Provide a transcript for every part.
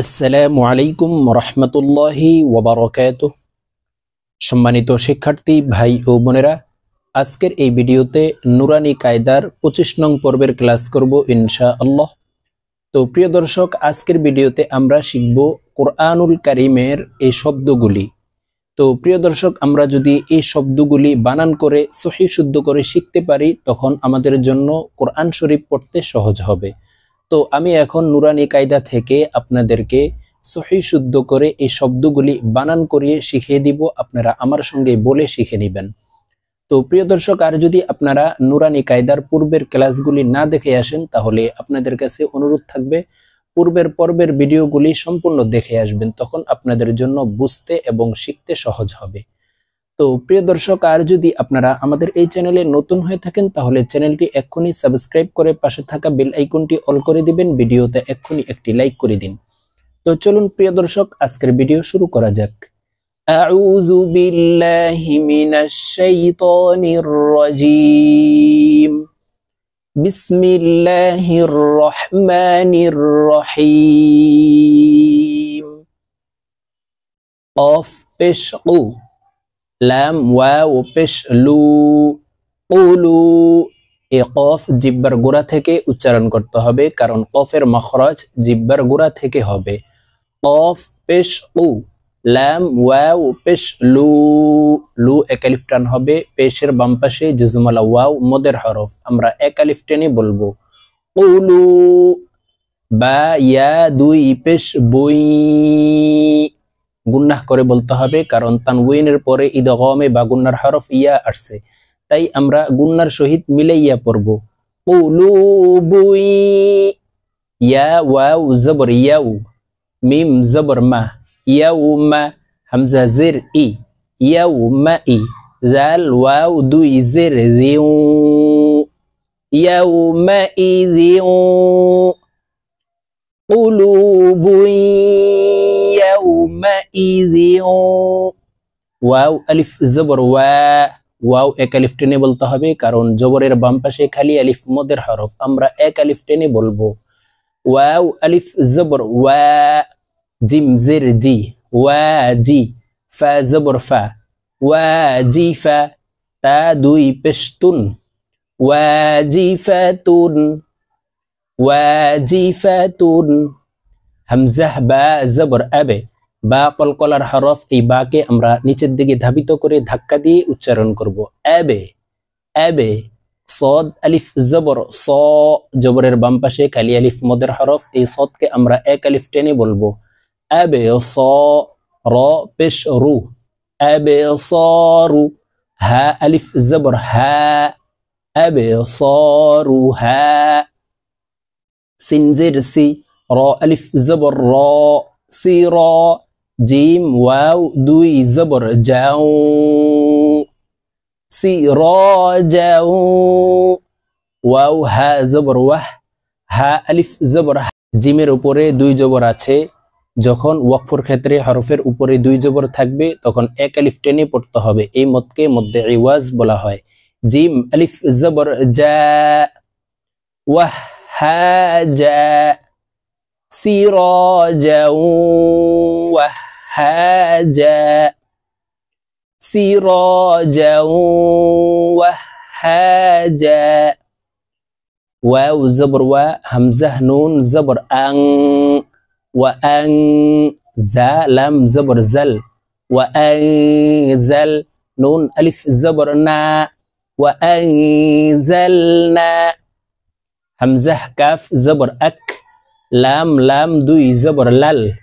আসসালামু আলাইকুম রহমতুল্লাহি ওবরকাত সম্মানিত শিক্ষার্থী ভাই ও বোনেরা আজকের এই ভিডিওতে নুরানি কায়দার পঁচিশ নং পর্বের ক্লাস করব ইনশা আল্লাহ তো প্রিয় দর্শক আজকের ভিডিওতে আমরা শিখব কোরআনুল কারিমের এই শব্দগুলি তো প্রিয় দর্শক আমরা যদি এই শব্দগুলি বানান করে সহি শুদ্ধ করে শিখতে পারি তখন আমাদের জন্য কোরআন শরীফ পড়তে সহজ হবে তো আমি এখন নুরানি কায়দা থেকে আপনাদেরকে সহি শুদ্ধ করে এই শব্দগুলি বানান করিয়ে শিখিয়ে দিব আপনারা আমার সঙ্গে বলে শিখে নেবেন তো প্রিয় দর্শক আর যদি আপনারা নুরানি কায়দার পূর্বের ক্লাসগুলি না দেখে আসেন তাহলে আপনাদের কাছে অনুরোধ থাকবে পূর্বের পর্বের ভিডিওগুলি সম্পূর্ণ দেখে আসবেন তখন আপনাদের জন্য বুঝতে এবং শিখতে সহজ হবে তো প্রিয় দর্শক আর যদি আপনারা আমাদের এই চ্যানেলে নতুন হয়ে থাকেন তাহলে চ্যানেলটি এক্ষুনি সাবস্ক্রাইব করে পাশে থাকা বেল আইকনটি অল করে দিবেন ভিডিওতে এক্ষুনি একটি লাইক করে দিন তো চলুন প্রিয় দর্শক আজকের ভিডিও শুরু করা যাক أعوذ بالله من الشيطان الرجيم بسم الله الرحمن الرحيم قاف পেশ ল্যাম ওয়া ও পেশ লু উলু এ কফ জিব্বার গোড়া থেকে উচ্চারণ করতে হবে কারণ কফের মখরজ জিব্বার গোড়া থেকে হবে কফ পেশ উ ল্যাম ওয়াও পেশ লু লু একালিফ হবে পেশের বাম পাশে জুজুমালা ওয়াও মদের হরফ আমরা একালিফ বলবো উলু বা ইয়া দুই পেশ বই গুন্নাহ করে বলতে হবে কারণ তানউইনের পরে গমে বা গুন্নার হরফ ইয়া আসছে তাই আমরা গুন্নার সহিত মিলে ইয়া পড়ব ইয়া ওয়াউ জবর ইয়াউ মিম জবর মা মা হামজা জের ই জাল দুই জের ইজি ওয়াও আলিফ জবর ওয়া ওয়াও এক আলিফ টেনে বলতে হবে কারণ জবরের বাম পাশে খালি আলিফ মদের হরফ আমরা এক আলিফ টেনে বলবো ওয়াও আলিফ জবর ওয়া জিম জের জি ওয়া জি ফা জবর ফা ওয়া জি ফা তা দুই পেশতুন ওয়া জি ফা তুন ওয়া জি ফা তুন হামজাহ বা জবর আবে বা পলকলার হরফ এই বাকে আমরা নিচের দিকে ধাবিত করে ধাক্কা দিয়ে উচ্চারণ করব অ্যাবে অ্যাবে সদ আলিফ জবর স জবরের বাম পাশে কালি আলিফ মদের হরফ এই সদকে আমরা এক আলিফ টেনে বলবো অ্যাবে স র পেশ রু অ্যাবে স রু হ্যা আলিফ জবর হ্যা অ্যাবে স রু হ্যা সিনজের সি র আলিফ জবর র সি র জিম ওয়াও দুই জবর যাও সি র যাও ওয়াও হা জবর ওয়াহ হা আলিফ জবর জিমের উপরে দুই জবর আছে যখন ওয়াকফর ক্ষেত্রে হরফের উপরে দুই জবর থাকবে তখন এক আলিফ টেনে পড়তে হবে এই মতকে মধ্যে ইওয়াজ বলা হয় জিম আলিফ জবর যা ওয়াহ হা যা সিরাজাও ওয়াহ هاجا سراجا وهاجا واو زبر و همزه نون زبر أن وأن زا لم زبر زل وأنزل نون ألف زبر نا وأنزلنا همزة كاف زبر أك لام لام دوي زبر لل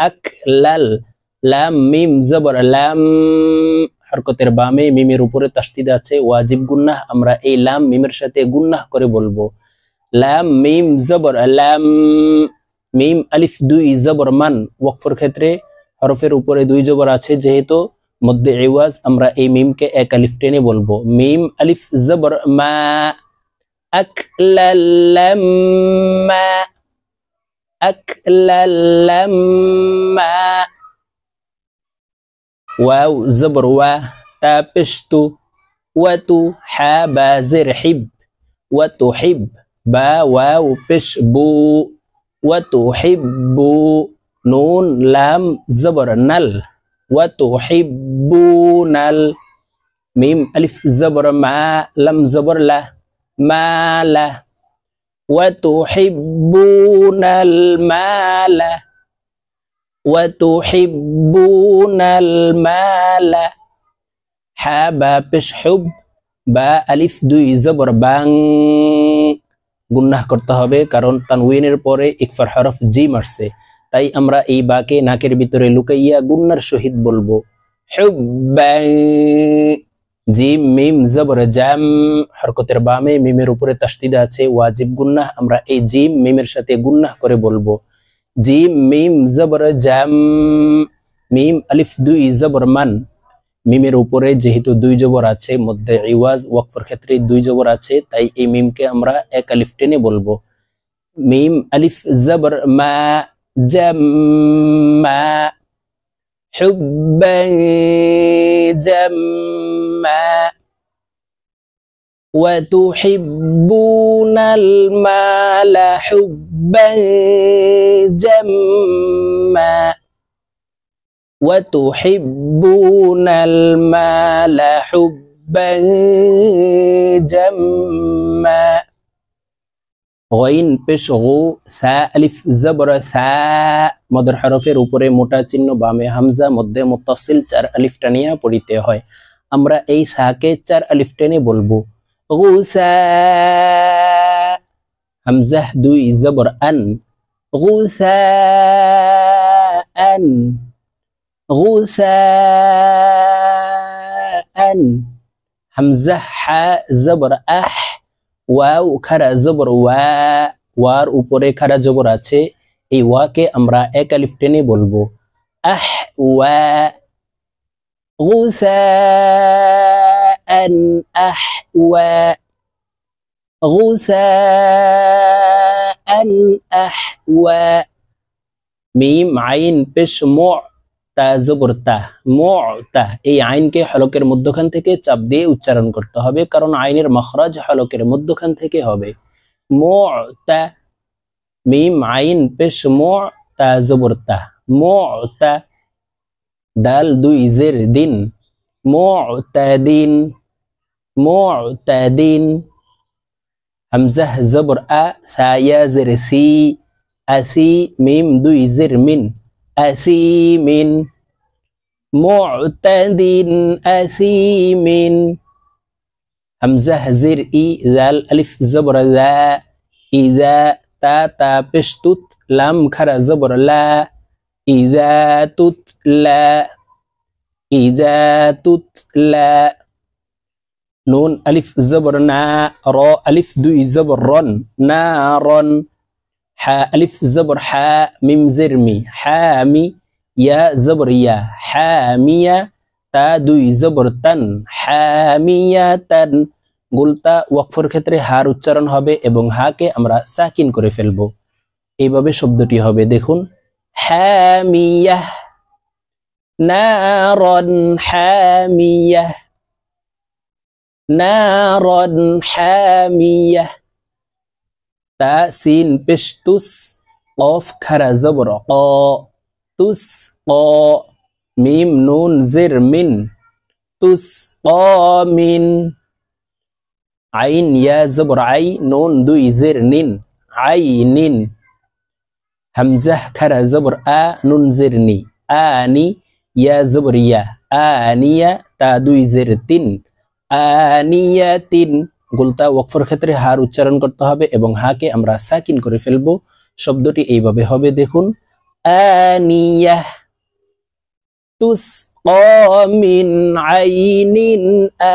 أك لل ল্যাম মিম জবর ল্যাম হরকতের বামে মিমের উপরে তাস্তিদ আছে ওয়াজিব গুন্নাহ আমরা এই ল্যাম মিমের সাথে গুন্নাহ করে বলবো ল্যাম মিম জবর ল্যাম মিম আলিফ দুই জবর মান ওয়াকফর ক্ষেত্রে হরফের উপরে দুই জবর আছে যেহেতু মধ্যে ইওয়াজ আমরা এই মিমকে এক আলিফ টেনে বলবো মিম আলিফ জবর মা আকলাল্লাম্মা আকলাল্লাম্মা واو زبر و حا با زر حب وتحب با واو بش بو وتحب نون لام زبر نل وتحبون نل ميم ألف زبر ما لم زبر لا ما لا وتحبون المال وتحبون المال হাবা পেশ হুব বা আলিফ দুই জবর বাং গুন্নাহ করতে হবে কারণ তানউইনের পরে ইকফার হরফ জি মারছে তাই আমরা এই বাকে নাকের ভিতরে লুকাইয়া গুন্নার সহিত বলবো জিম মিম জবর জাম হরকতের বামে মিমের উপরে তাস্তিদা আছে ওয়াজিব গুন্নাহ আমরা এই জিম মিমের সাথে গুন্নাহ করে বলবো জিম মিম জবর জ্যাম মিম আলিফ দুই জবর মান মিমের উপরে যেহেতু দুই জবর আছে মধ্যে ইওয়াজ ওয়াকফর ক্ষেত্রে দুই জবর আছে তাই এই মিমকে আমরা এক আলিফ টেনে বলবো মিম আলিফ জবর মা জাম্মা হুব্বান জাম্মা وتحبون المال حبا جما وتحبون المال حبا جما গইন পেশ গো সা আলিফ জবর সা মদর হরফের উপরে মোটা চিহ্ন বামে হামজা মধ্যে মুতাসিল চার আলিফ টানিয়া পড়িতে হয় আমরা এই সাহাকে চার আলিফ টেনে বলবো غثاء همزة دوي زبر أن غثاء غثاء همزة حاء زبر أح ওয়াও খারা জবর ওয়া ওয়ার উপরে খারা জবর আছে এই ওয়াকে আমরা এক আলিফ টেনে বলবো আহ ওয়া গুসা أن أحوى غثاء أحوى ميم عين بش مع তা জবর তা তা এই আইনকে হলকের মধ্যখান থেকে চাপ দিয়ে উচ্চারণ করতে হবে কারণ আইনের মখরাজ হলকের মধ্যখান থেকে হবে মো তা মিম আইন পেশ মো তা জবর তা মো তা দাল দুই জের দিন معتدين معتدين همزة زبر أ سايا زر ثي أثي ميم دوي زر من أثي من معتدين أثي من همزة زر إي ذا الألف زبر ذا إذا تا تا بشتوت لام كرا زبر لا إذا تتلى ইজা তুতলা নুন আলিফ জবর না র আলিফ দুই জবর রন না রন হা আলিফ জবর হা মিম জিরমি মি ইয়া জবর ইয়া মিয়া তা দুই জবর তান মিয়া তান গোলতা ওয়াকফর ক্ষেত্রে হার উচ্চারণ হবে এবং হাকে আমরা সাকিন করে ফেলব এইভাবে শব্দটি হবে দেখুন হ্যা মিয়া نارا حامية نارا حامية تاسين بش تس قاف كرزبر قا تس قا ميم نون زر من تس قا من عين يا زبر عي نون دوي زر نين عينين همزة كرزبر آ نون زرني آني ইয়া জবর ইয়া আনিয়া তা দুই জের তিন আনিয়া তিন গোলতা ওয়াকফর ক্ষেত্রে হার উচ্চারণ করতে হবে এবং হাকে আমরা সাকিন করে ফেলবো শব্দটি এইভাবে হবে দেখুন আনিয়া তুস মিন আইনিন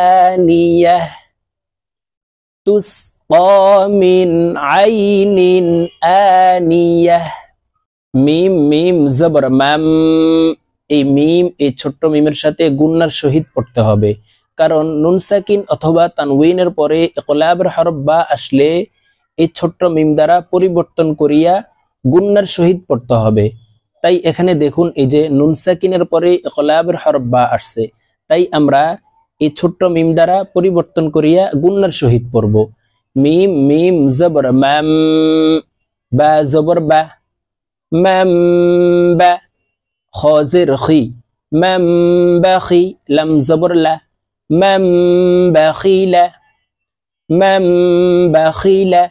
আনিয়া তুস মিন আইনিন আনিয়া মিম মিম জবর মাম এই মিম এই ছোট্ট মিমের সাথে গুন্নার সহিত পড়তে হবে কারণ নুনসাকিন অথবা তানউইনের পরে একলাবের হরব বা আসলে এই ছোট্ট মিম দ্বারা পরিবর্তন করিয়া গুন্নার সহিত পড়তে হবে তাই এখানে দেখুন এই যে নুনসাকিনের পরে একলাবের হরব বা আসছে তাই আমরা এই ছোট্ট মিম দ্বারা পরিবর্তন করিয়া গুন্নার সহিত পড়ব মিম মিম জবর ম্যাম বা জবর বা ম্যাম বা খজের খি ম্যাম বাখি লাম জবরলা ম্যাম বাখিলা ম্যাম বাখিলা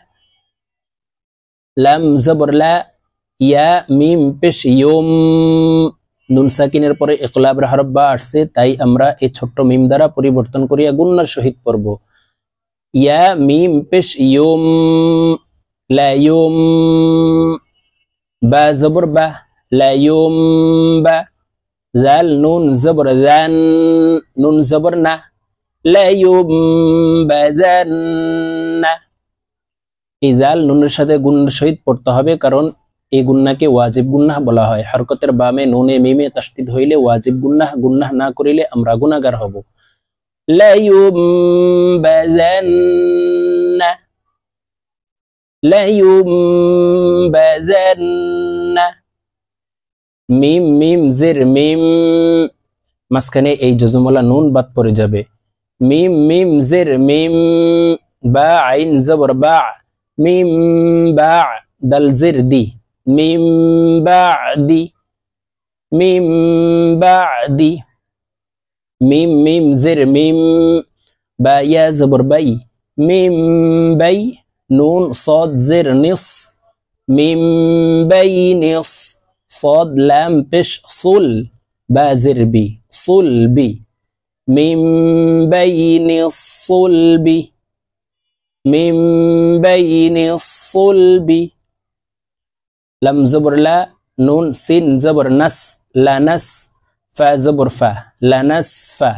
লাম জবরলা ইয়া মিম পেশ ইয়ম নুনসাকিনের পরে একলাব রাহরব্বা আসছে তাই আমরা এই ছোট্ট মিম দ্বারা পরিবর্তন করিয়া গুন্নার সহিত পর্ব ইয়া মিম পেশ ইয়ম লা ইয়ম বা জবর বা লায়ুম্বা জাল নুন জবর জান নুন জবর না লায়ুম্বাজান্না এই জাল নুনের সাথে গুন্নার সহিত পড়তে হবে কারণ এই গুন্নাকে ওয়াজিব গুন্নাহ বলা হয় হরকতের বামে নুনে মিমে তাস্তিদ হইলে ওয়াজিব গুন্নাহ গুন্নাহ না করিলে আমরা গুনাগার হব লায়ুম্বাজান্না লায়ুম্বাজান্না মিম মিম জের মিম মাঝখানে এই জজমলা নুন বাদ পড়ে যাবে মিম মিম জের মিম বা আইন জবর বা মিম বা দল জের দি মিম বা দি মিম বা দি মিম মিম জের মিম বা ইয়া জবর বাই মিম বাই নুন সদ জের নিস মিম বাই নিস صاد لام بش صل بي صلبي من بين الصلب من بين الصلب لم زبر لا نون سين زبر نس لا نس فا زبر فا لا نس فا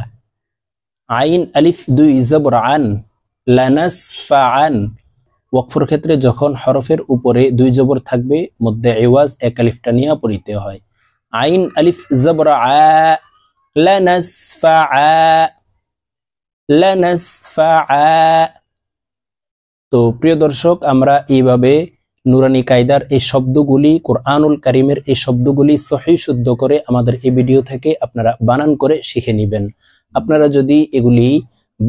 عين ألف دوي زبر عن لا نس فا عن ওয়াকফর ক্ষেত্রে যখন হরফের উপরে দুই জবর থাকবে মধ্যে এওয়াজ এক আলিফটা নিয়ে পড়িতে হয় আইন আলিফ জবর তো প্রিয় দর্শক আমরা এইভাবে নুরানি কায়দার এই শব্দগুলি কোরআনুল কারিমের এই শব্দগুলি সহি শুদ্ধ করে আমাদের এই ভিডিও থেকে আপনারা বানান করে শিখে নেবেন আপনারা যদি এগুলি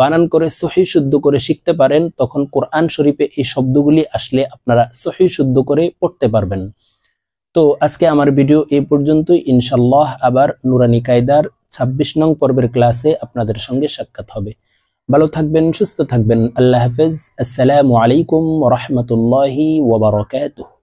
বানান করে সহি শুদ্ধ করে শিখতে পারেন তখন কোরআন শরীফে এই শব্দগুলি আসলে আপনারা সহি শুদ্ধ করে পড়তে পারবেন তো আজকে আমার ভিডিও এই পর্যন্তই ইনশাল্লাহ আবার নুরানি কায়দার ২৬ নং পর্বের ক্লাসে আপনাদের সঙ্গে সাক্ষাৎ হবে ভালো থাকবেন সুস্থ থাকবেন আল্লাহ হাফেজ আসসালামু আলাইকুম রহমতুল্লাহি ওবরাকাতুহ